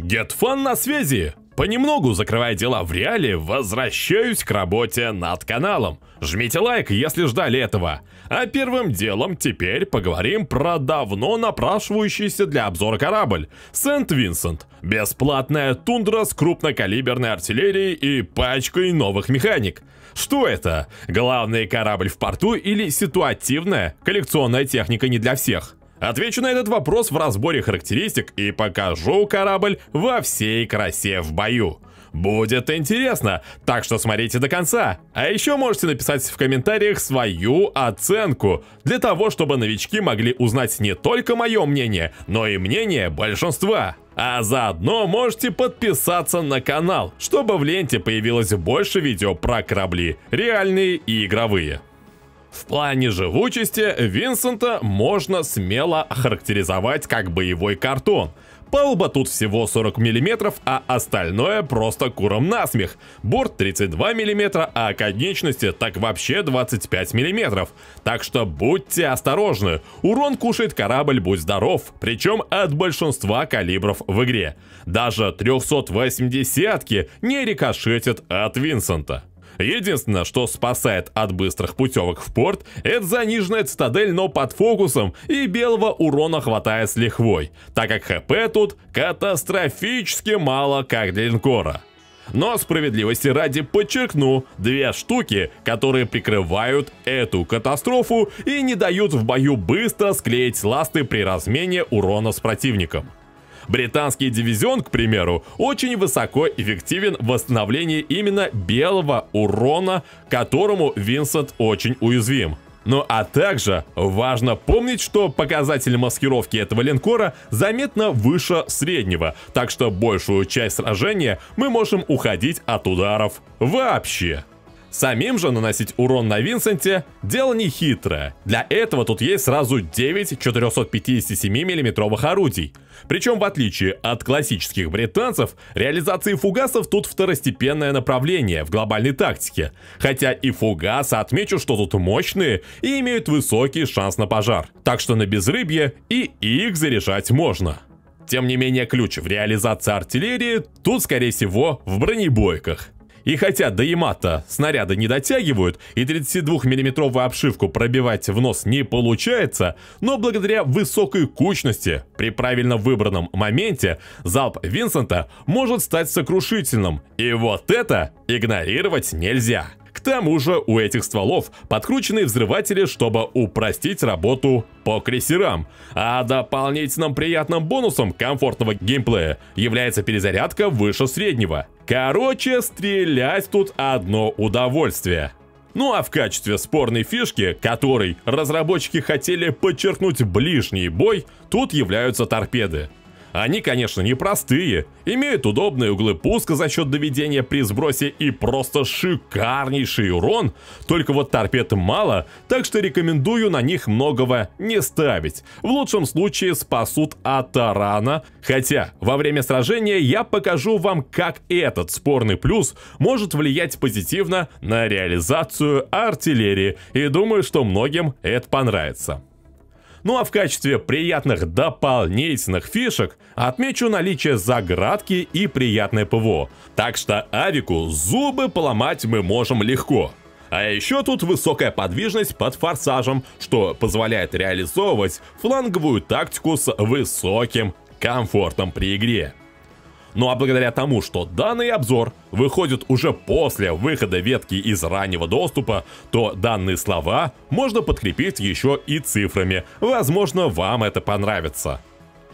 GetFun на связи! Понемногу, закрывая дела в реале, возвращаюсь к работе над каналом. Жмите лайк, если ждали этого. А первым делом теперь поговорим про давно напрашивающийся для обзора корабль Сент-Винсент. Бесплатная тундра с крупнокалиберной артиллерией и пачкой новых механик. Что это? Главный корабль в порту или ситуативная коллекционная техника не для всех? Отвечу на этот вопрос в разборе характеристик и покажу корабль во всей красе в бою. Будет интересно, так что смотрите до конца. А еще можете написать в комментариях свою оценку, для того, чтобы новички могли узнать не только мое мнение, но и мнение большинства. А заодно можете подписаться на канал, чтобы в ленте появилось больше видео про корабли, реальные и игровые. В плане живучести Винсента можно смело охарактеризовать как боевой картон. Палба тут всего 40 мм, а остальное просто куром насмех. Борт 32 мм, а конечности так вообще 25 мм. Так что будьте осторожны, урон кушает корабль «Будь здоров», причем от большинства калибров в игре. Даже 380-ки не рикошетит от Винсента. Единственное, что спасает от быстрых путевок в порт, это заниженная цитадель, но под фокусом, и белого урона хватает с лихвой, так как хп тут катастрофически мало, как для линкора. Но справедливости ради подчеркну, две штуки, которые прикрывают эту катастрофу и не дают в бою быстро склеить ласты при размене урона с противником. Британский дивизион, к примеру, очень высоко эффективен в восстановлении именно белого урона, которому Винсент очень уязвим. Ну а также важно помнить, что показатель маскировки этого линкора заметно выше среднего, так что большую часть сражения мы можем уходить от ударов вообще. Самим же наносить урон на Винсенте – дело не хитрое. Для этого тут есть сразу 9 457 миллиметровых орудий. Причем, в отличие от классических британцев, реализации фугасов тут второстепенное направление в глобальной тактике. Хотя и фугасы, отмечу, что тут мощные и имеют высокий шанс на пожар. Так что на безрыбье и их заряжать можно. Тем не менее, ключ в реализации артиллерии тут, скорее всего, в бронебойках. И хотя до Ямато снаряды не дотягивают и 32 миллиметровую обшивку пробивать в нос не получается, но благодаря высокой кучности при правильно выбранном моменте залп Винсента может стать сокрушительным. И вот это игнорировать нельзя тому же у этих стволов подкручены взрыватели, чтобы упростить работу по крейсерам. А дополнительным приятным бонусом комфортного геймплея является перезарядка выше среднего. Короче, стрелять тут одно удовольствие. Ну а в качестве спорной фишки, которой разработчики хотели подчеркнуть ближний бой, тут являются торпеды. Они, конечно, непростые, имеют удобные углы пуска за счет доведения при сбросе и просто шикарнейший урон, только вот торпед мало, так что рекомендую на них многого не ставить. В лучшем случае спасут от тарана, хотя во время сражения я покажу вам, как этот спорный плюс может влиять позитивно на реализацию артиллерии, и думаю, что многим это понравится. Ну а в качестве приятных дополнительных фишек отмечу наличие заградки и приятное ПВО. Так что авику зубы поломать мы можем легко. А еще тут высокая подвижность под форсажем, что позволяет реализовывать фланговую тактику с высоким комфортом при игре. Ну а благодаря тому, что данный обзор выходит уже после выхода ветки из раннего доступа, то данные слова можно подкрепить еще и цифрами. Возможно, вам это понравится.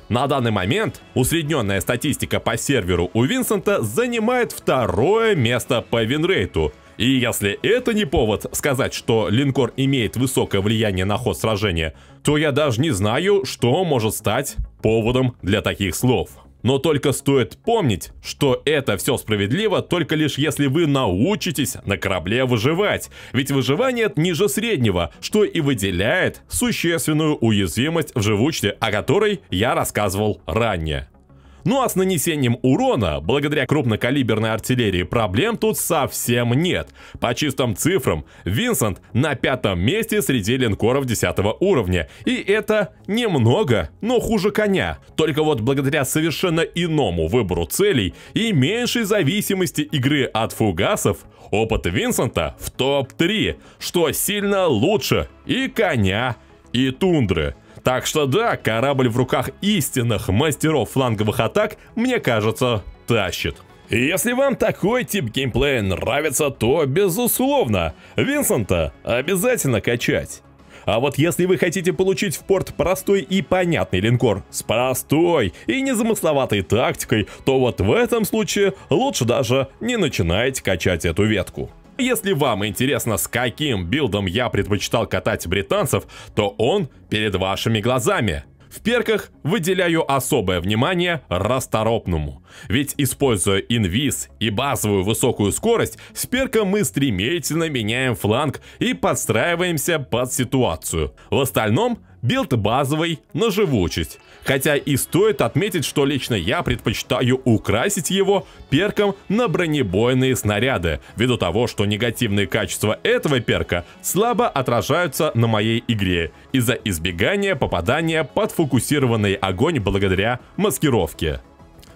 На данный момент усредненная статистика по серверу у Винсента занимает второе место по винрейту. И если это не повод сказать, что линкор имеет высокое влияние на ход сражения, то я даже не знаю, что может стать поводом для таких слов. Но только стоит помнить, что это все справедливо только лишь если вы научитесь на корабле выживать. Ведь выживание ниже среднего, что и выделяет существенную уязвимость в живучте, о которой я рассказывал ранее. Ну а с нанесением урона, благодаря крупнокалиберной артиллерии, проблем тут совсем нет. По чистым цифрам, Винсент на пятом месте среди линкоров 10 уровня. И это немного, но хуже коня. Только вот благодаря совершенно иному выбору целей и меньшей зависимости игры от фугасов, опыт Винсента в топ-3, что сильно лучше и коня, и тундры. Так что да, корабль в руках истинных мастеров фланговых атак, мне кажется, тащит. Если вам такой тип геймплея нравится, то, безусловно, Винсента обязательно качать. А вот если вы хотите получить в порт простой и понятный линкор с простой и незамысловатой тактикой, то вот в этом случае лучше даже не начинайте качать эту ветку. Если вам интересно, с каким билдом я предпочитал катать британцев, то он перед вашими глазами. В перках выделяю особое внимание расторопному. Ведь используя инвиз и базовую высокую скорость, с перка мы стремительно меняем фланг и подстраиваемся под ситуацию. В остальном билд базовый на живучесть. Хотя и стоит отметить, что лично я предпочитаю украсить его перком на бронебойные снаряды, ввиду того, что негативные качества этого перка слабо отражаются на моей игре из-за избегания попадания под фокусированный огонь благодаря маскировке.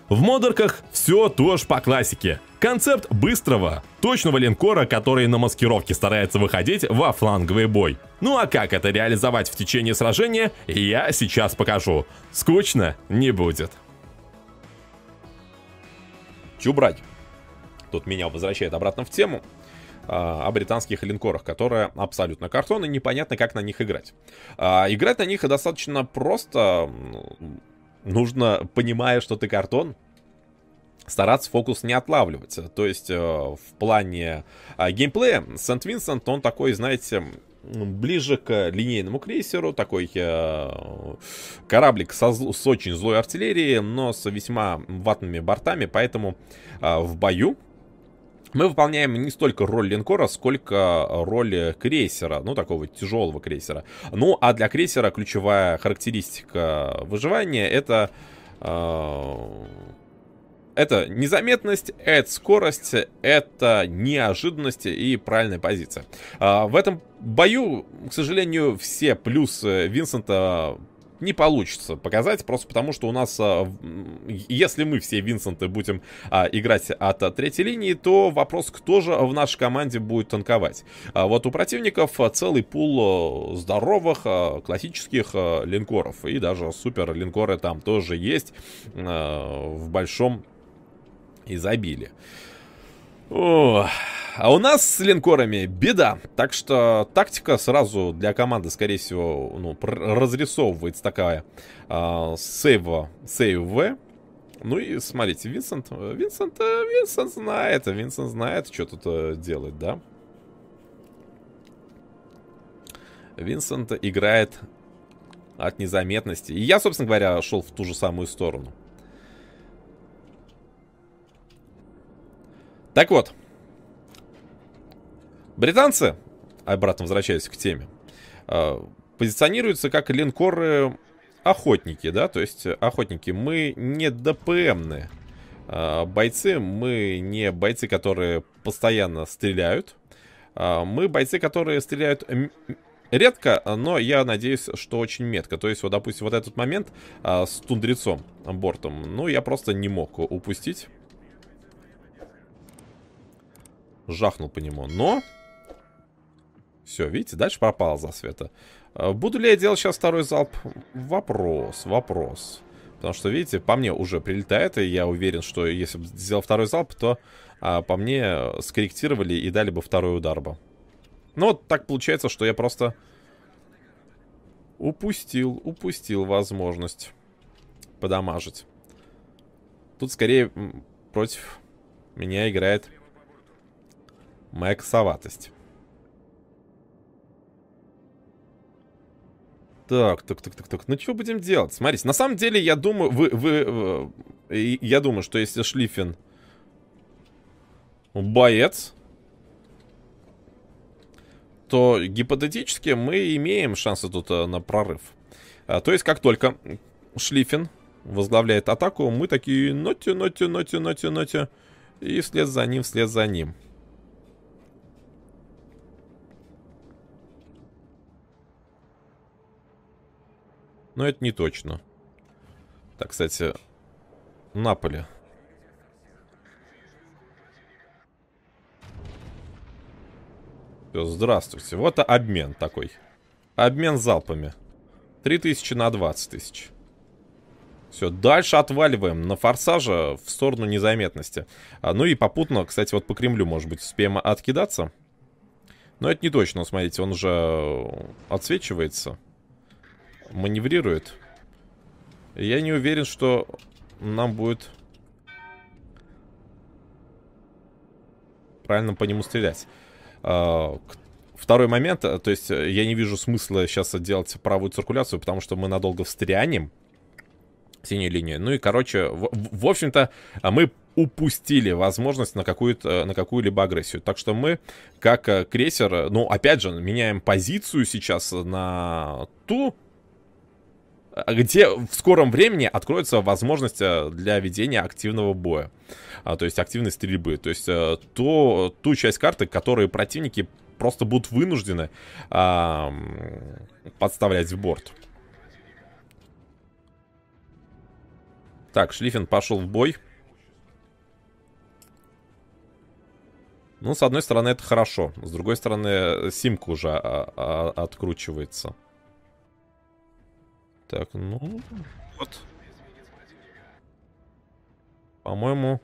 В модерках все тоже по классике. Концепт быстрого, точного линкора, который на маскировке старается выходить во фланговый бой. Ну а как это реализовать в течение сражения, я сейчас покажу. Скучно не будет. Чубрать. Тут меня возвращает обратно в тему а, о британских линкорах, которые абсолютно картон, и непонятно, как на них играть. А, играть на них достаточно просто. Ну, нужно, понимая, что ты картон, стараться фокус не отлавливать. То есть э, в плане э, геймплея Сент-Винсент, он такой, знаете, ближе к линейному крейсеру, такой э, кораблик со, с очень злой артиллерией, но с весьма ватными бортами, поэтому э, в бою мы выполняем не столько роль линкора, сколько роль крейсера, ну, такого тяжелого крейсера. Ну, а для крейсера ключевая характеристика выживания — это э, это незаметность, это скорость, это неожиданность и правильная позиция. А, в этом бою, к сожалению, все плюсы Винсента не получится показать, просто потому что у нас, а, если мы все Винсенты будем а, играть от третьей линии, то вопрос, кто же в нашей команде будет танковать. Вот у противников целый пул здоровых классических линкоров, и даже супер линкоры там тоже есть в большом и забили. а у нас с линкорами беда. Так что тактика сразу для команды, скорее всего, ну, разрисовывается такая. Э, сейва, сейв Ну и смотрите, Винсент, Винсент, э, Винсент знает, а Винсент знает, что тут э, делать, да? Винсент играет от незаметности. И я, собственно говоря, шел в ту же самую сторону. Так вот. Британцы, обратно возвращаясь к теме, э, позиционируются как линкоры охотники, да, то есть э, охотники. Мы не ДПМные э, бойцы, мы не бойцы, которые постоянно стреляют, мы бойцы, которые стреляют редко, но я надеюсь, что очень метко. То есть, вот, допустим, вот этот момент с тундрецом бортом, ну, я просто не мог упустить жахнул по нему. Но... Все, видите, дальше пропал засвета. Э, буду ли я делать сейчас второй залп? Вопрос, вопрос. Потому что, видите, по мне уже прилетает, и я уверен, что если бы сделал второй залп, то а, по мне скорректировали и дали бы второй удар бы. Но вот так получается, что я просто упустил, упустил возможность подамажить. Тут скорее против меня играет моя косоватость. Так, так, так, так, так. Ну что будем делать? Смотрите, на самом деле, я думаю, вы, вы, вы э, я думаю, что если Шлифин боец, то гипотетически мы имеем шансы тут э, на прорыв. А, то есть, как только Шлифин возглавляет атаку, мы такие ноти, ноти, ноти, ноти, ноти, и вслед за ним, вслед за ним. Но это не точно. Так, кстати, Наполе. здравствуйте. Вот обмен такой. Обмен залпами. 3000 на 20 тысяч. Все, дальше отваливаем на форсаже в сторону незаметности. А, ну и попутно, кстати, вот по Кремлю, может быть, успеем откидаться. Но это не точно, смотрите, он уже отсвечивается маневрирует. Я не уверен, что нам будет правильно по нему стрелять. А, второй момент, э, то есть э, я не вижу смысла сейчас делать правую циркуляцию, потому что мы надолго встрянем синей линии. Ну и, короче, в, в общем-то, а мы упустили возможность на какую-то э, на какую-либо агрессию. Так что мы, как крейсер, ну, опять же, меняем позицию сейчас на ту, а где в скором времени откроется возможность э, для ведения активного боя, а, то есть активной стрельбы, то есть э, то, ту часть карты, которую противники просто будут вынуждены а, подставлять в борт. Так, Шлифин пошел в бой. Ну, с одной стороны, это хорошо. С другой стороны, э, симка уже а, а, откручивается. Так, ну... Вот. По-моему,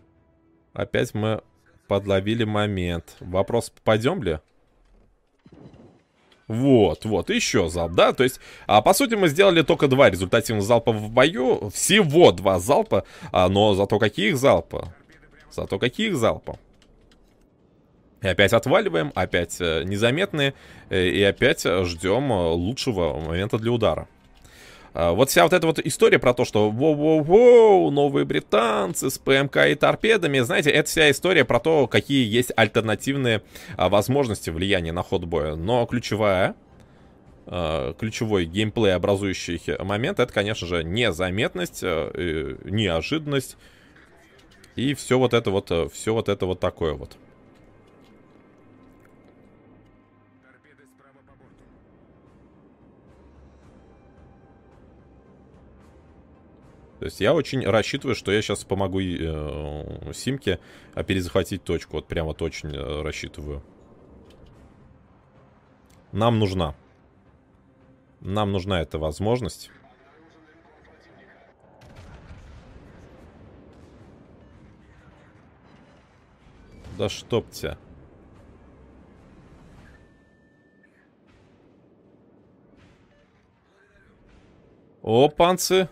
опять мы подловили момент. Вопрос, пойдем ли? Вот, вот, еще залп, да? То есть, а, по сути, мы сделали только два результативных залпа в бою. Всего два залпа, а, но зато каких залпа? Зато каких залпа? И опять отваливаем, опять э, незаметные, э, и опять ждем э, лучшего момента для удара. А, вот вся вот эта вот история про то, что воу-воу-воу, новые британцы с ПМК и торпедами, знаете, это вся история про то, какие есть альтернативные а, возможности влияния на ход боя. Но ключевая а, ключевой геймплей образующий момент, это, конечно же, незаметность, неожиданность и все вот это вот, все вот это вот такое вот. То есть я очень рассчитываю, что я сейчас помогу э, Симке а перезахватить точку. Вот прям вот очень э, рассчитываю. Нам нужна. Нам нужна эта возможность. Да чтоб тебя. О, панцы.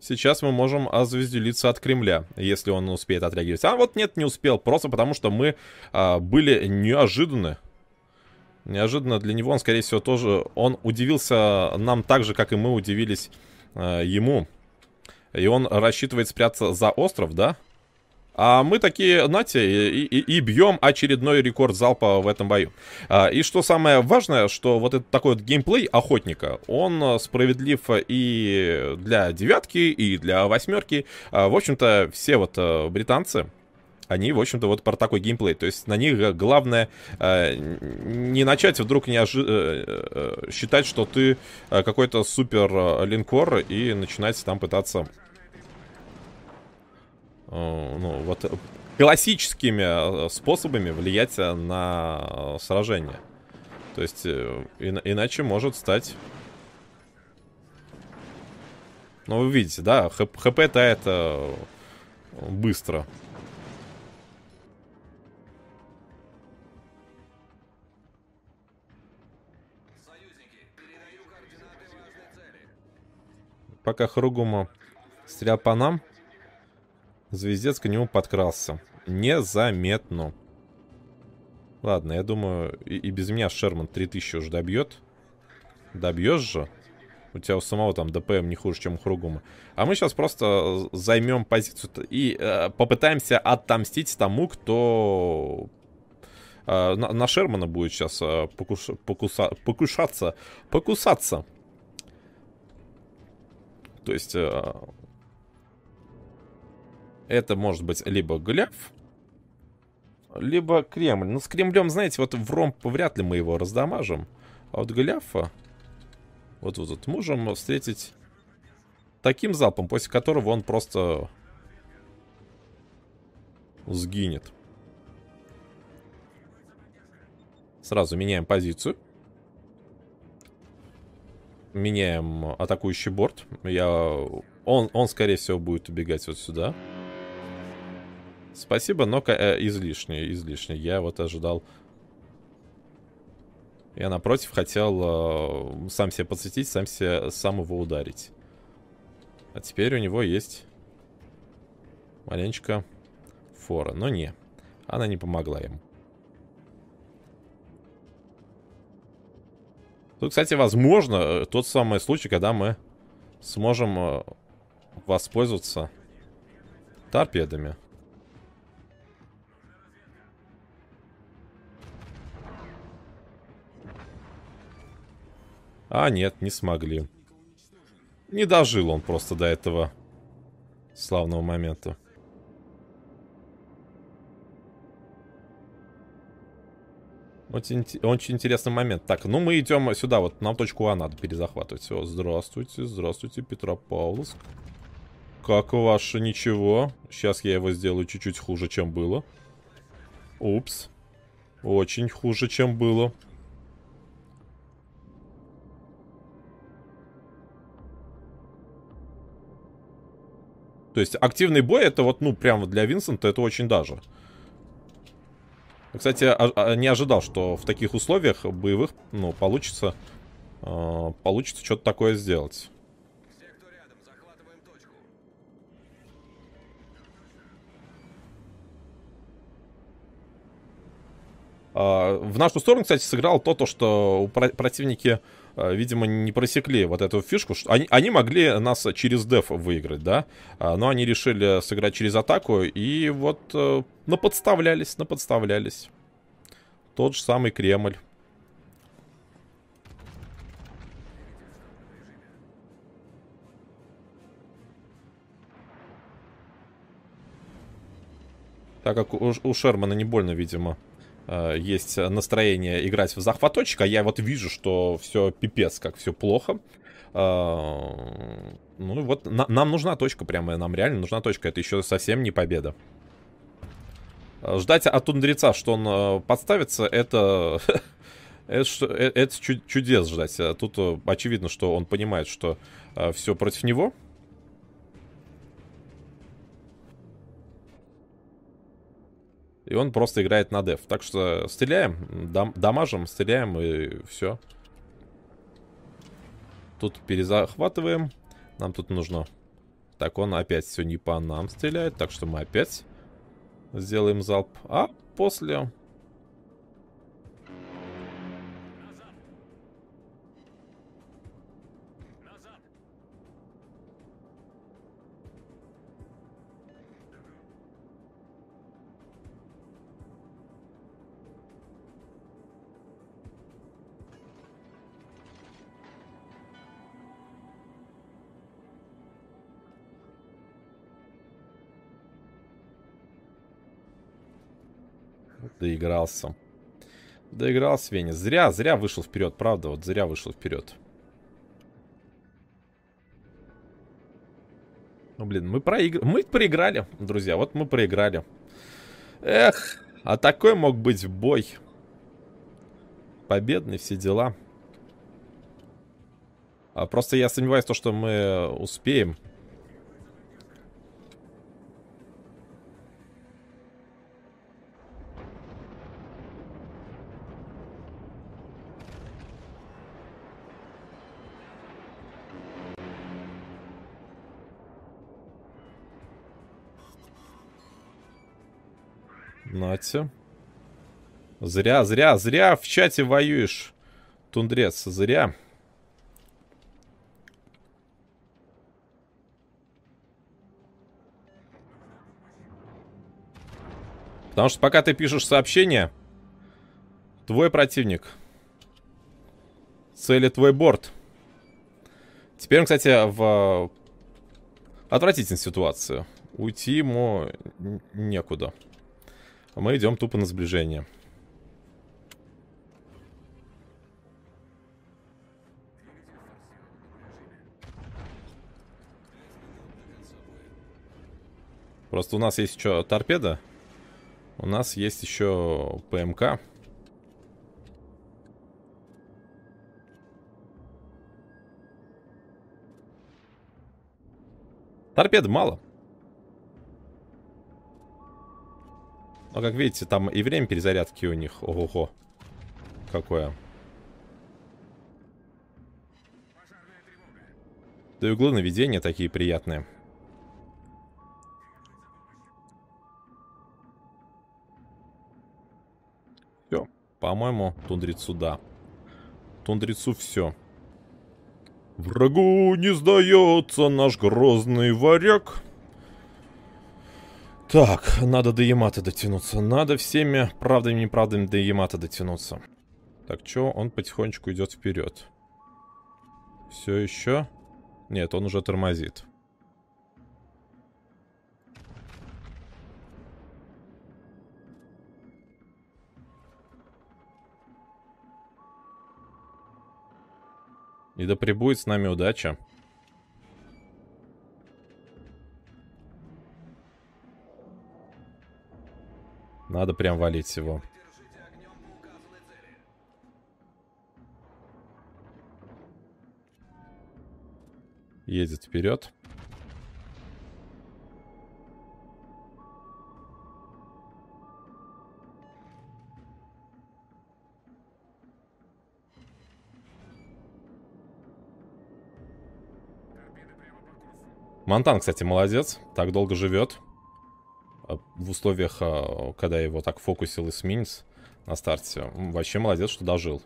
Сейчас мы можем озвезделиться от Кремля, если он успеет отреагировать. А вот нет, не успел, просто потому что мы а, были неожиданны. Неожиданно для него он, скорее всего, тоже... Он удивился нам так же, как и мы удивились а, ему. И он рассчитывает спрятаться за остров, да? Да. А мы такие, знаете, и, и, и бьем очередной рекорд залпа в этом бою. А, и что самое важное, что вот этот такой вот геймплей охотника, он а, справедлив и для девятки, и для восьмерки. А, в общем-то, все вот британцы, они, в общем-то, вот про такой геймплей. То есть на них главное э, не начать вдруг не э, э, считать, что ты какой-то супер линкор и начинать там пытаться Э, ну, вот классическими э, способами влиять на э, сражение. То есть, иначе может стать... Ну, вы видите, да, хп, хп тает быстро. Пока Хругума стрелял по нам, Звездец к нему подкрался. Незаметно. Ладно, я думаю, и, и без меня Шерман 3000 уже добьет. Добьешь же? У тебя у самого там ДПМ не хуже, чем у Хругума. А мы сейчас просто э, займем позицию и э, попытаемся отомстить тому, кто э, на, на Шермана будет сейчас э, покуш, покуса, покушаться. Покусаться. То есть... Это может быть либо Голиаф, либо Кремль. Ну, с Кремлем, знаете, вот в ромб вряд ли мы его раздамажим. А вот Голиафа вот тут вот, можем встретить таким залпом, после которого он просто сгинет. Сразу меняем позицию. Меняем атакующий борт. Я... Он, он, скорее всего, будет убегать вот сюда. Сюда. Спасибо, но э, излишне, излишне. Я вот ожидал... Я напротив хотел э, сам себя подсветить, сам, себя, сам его ударить. А теперь у него есть маленечко фора. Но не, она не помогла ему. Тут, кстати, возможно э, тот самый случай, когда мы сможем э, воспользоваться торпедами. А, нет, не смогли. Не дожил он просто до этого славного момента. Очень, очень интересный момент. Так, ну мы идем сюда, вот нам точку А надо перезахватывать. Все, здравствуйте, здравствуйте, Петропавловск. Как ваше ничего? Сейчас я его сделаю чуть-чуть хуже, чем было. Упс. Очень хуже, чем было. То есть активный бой это вот, ну, прямо для Винсента это очень даже. Кстати, а, а, не ожидал, что в таких условиях боевых, ну, получится, э, получится что-то такое сделать. В нашу сторону, кстати, сыграл то, то что у противники Э, видимо, не просекли вот эту фишку. они, они могли нас через деф выиграть, да, а, но они решили сыграть через атаку и вот э, наподставлялись, наподставлялись. Тот же самый Кремль. Так как у, у Шермана не больно, видимо э, есть настроение играть в захваточек, а я вот вижу, что все пипец, как все плохо. Э, ну вот на, нам нужна точка прямо, нам реально нужна точка. Это еще совсем не победа. Ждать от тундреца, что он э, подставится, это... Это, э, это чудес ждать. Тут э, очевидно, что он понимает, что все против него. И он просто играет на деф. Так что стреляем, дам дамажим, стреляем и все. Тут перезахватываем. Нам тут нужно... Так, он опять все не по нам стреляет. Так что мы опять сделаем залп. А после Доигрался. Доигрался Веня. Зря, зря вышел вперед, правда, вот зря вышел вперед. Ну, блин, мы, проигр... мы проиграли, друзья, вот мы проиграли. Эх, а такой мог быть бой. Победный, все дела. А просто я сомневаюсь, в том, что мы успеем Кстати. Зря, зря, зря в чате воюешь, тундрец, зря. Потому что пока ты пишешь сообщение, твой противник целит твой борт. Теперь кстати, в э, отвратительной ситуации. Уйти ему некуда. А мы идем тупо на сближение. Просто у нас есть еще торпеда? У нас есть еще ПМК. Торпед мало. Но, ну, как видите, там и время перезарядки у них. Ого-го. Какое. Да и углы наведения такие приятные. Все. По-моему, тундрицу да. Тундрицу все. Врагу не сдается наш грозный варяг. Так, надо до Ямато дотянуться. Надо всеми правдами и неправдами до Ямато дотянуться. Так, что? Он потихонечку идет вперед. Все еще? Нет, он уже тормозит. И да пребудет с нами удача. Надо прям валить его. Едет вперед. Монтан, кстати, молодец. Так долго живет. А, в условиях, а, когда его так фокусил эсминец на старте. Вообще молодец, что дожил.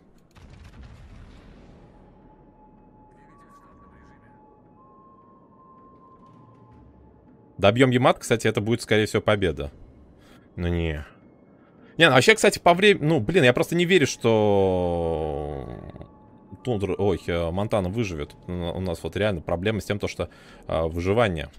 Добьем Ямат, кстати, это будет, скорее всего, победа. Ну не. Не, ну вообще, кстати, по времени... Ну, блин, я просто не верю, что... Тундр, Ой, э, Монтана выживет. У нас вот реально проблема с тем, то, что а, выживание...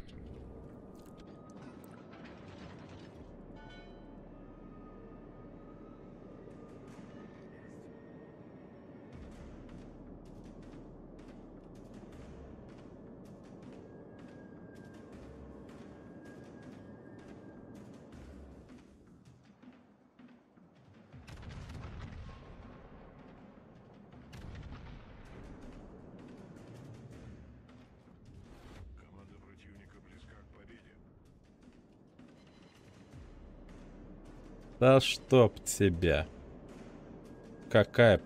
Да чтоб тебя. Какая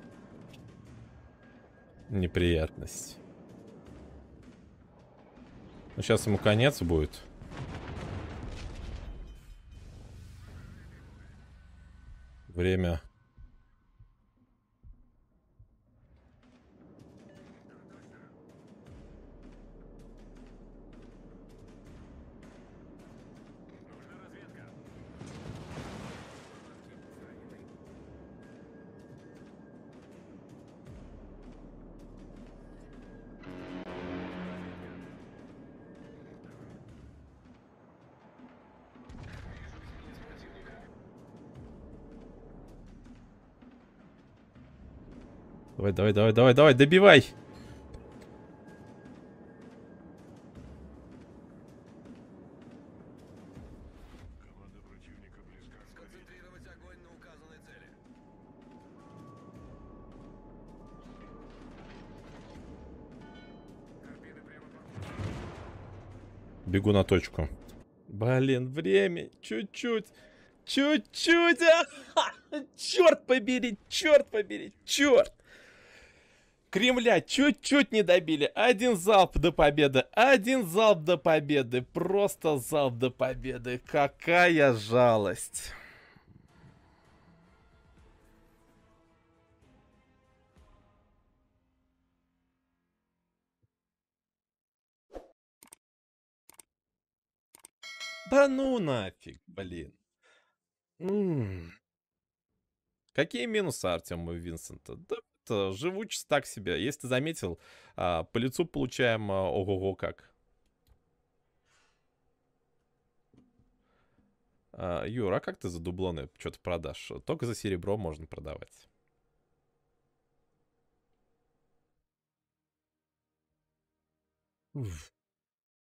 неприятность. Ну, сейчас ему конец будет. Время Давай, давай, давай, давай, давай, добивай. Бегу на точку. Блин, время. Чуть-чуть. Чуть-чуть. А Черт побери, черт побери, черт. Кремля чуть-чуть не добили. Один залп до победы. Один залп до победы. Просто залп до победы. Какая жалость. Да ну нафиг, блин. М -м -м. Какие минусы Артема и Винсента? Да Э, живучесть так себе. Если ты заметил, а, по лицу получаем а, ого-го как. А, Юра, а как ты за дублоны что-то продашь? Только за серебро можно продавать. Уф.